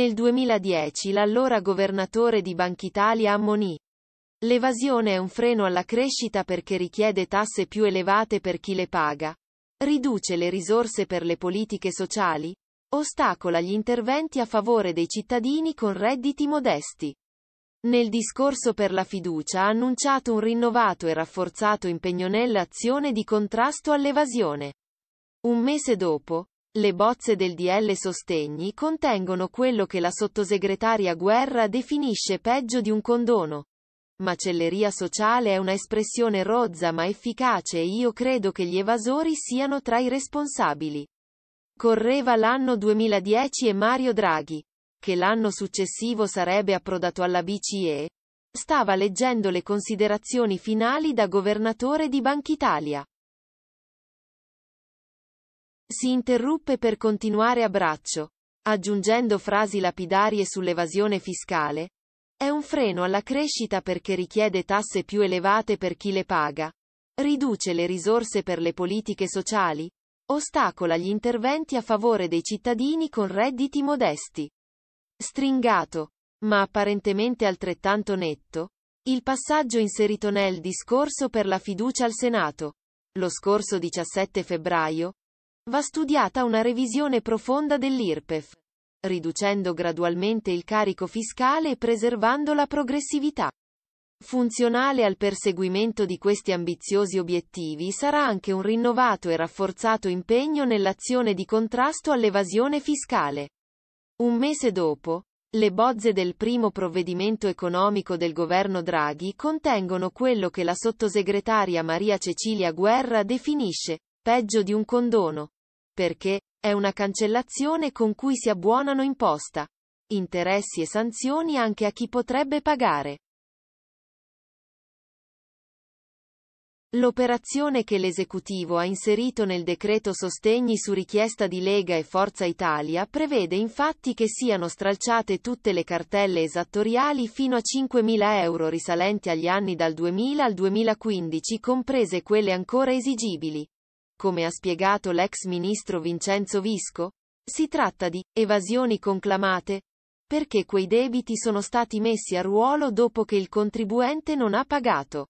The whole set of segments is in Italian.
Nel 2010 l'allora governatore di Banca Italia ammonì. L'evasione è un freno alla crescita perché richiede tasse più elevate per chi le paga. Riduce le risorse per le politiche sociali. Ostacola gli interventi a favore dei cittadini con redditi modesti. Nel discorso per la fiducia ha annunciato un rinnovato e rafforzato impegno nell'azione di contrasto all'evasione. Un mese dopo, le bozze del DL Sostegni contengono quello che la sottosegretaria Guerra definisce peggio di un condono. Macelleria sociale è una espressione rozza ma efficace e io credo che gli evasori siano tra i responsabili. Correva l'anno 2010 e Mario Draghi, che l'anno successivo sarebbe approdato alla BCE, stava leggendo le considerazioni finali da governatore di Banca Italia. Si interruppe per continuare a braccio, aggiungendo frasi lapidarie sull'evasione fiscale. È un freno alla crescita perché richiede tasse più elevate per chi le paga. Riduce le risorse per le politiche sociali. Ostacola gli interventi a favore dei cittadini con redditi modesti. Stringato, ma apparentemente altrettanto netto, il passaggio inserito nel discorso per la fiducia al Senato, lo scorso 17 febbraio, Va studiata una revisione profonda dell'IRPEF, riducendo gradualmente il carico fiscale e preservando la progressività. Funzionale al perseguimento di questi ambiziosi obiettivi sarà anche un rinnovato e rafforzato impegno nell'azione di contrasto all'evasione fiscale. Un mese dopo, le bozze del primo provvedimento economico del governo Draghi contengono quello che la sottosegretaria Maria Cecilia Guerra definisce peggio di un condono. Perché è una cancellazione con cui si abbuonano imposta, interessi e sanzioni anche a chi potrebbe pagare. L'operazione che l'esecutivo ha inserito nel decreto sostegni su richiesta di Lega e Forza Italia prevede infatti che siano stralciate tutte le cartelle esattoriali fino a 5.000 euro risalenti agli anni dal 2000 al 2015 comprese quelle ancora esigibili come ha spiegato l'ex ministro Vincenzo Visco, si tratta di evasioni conclamate, perché quei debiti sono stati messi a ruolo dopo che il contribuente non ha pagato.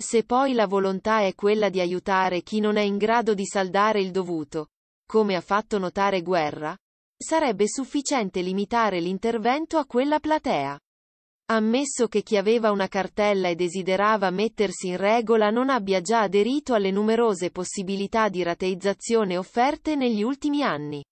Se poi la volontà è quella di aiutare chi non è in grado di saldare il dovuto, come ha fatto notare Guerra, sarebbe sufficiente limitare l'intervento a quella platea ammesso che chi aveva una cartella e desiderava mettersi in regola non abbia già aderito alle numerose possibilità di rateizzazione offerte negli ultimi anni.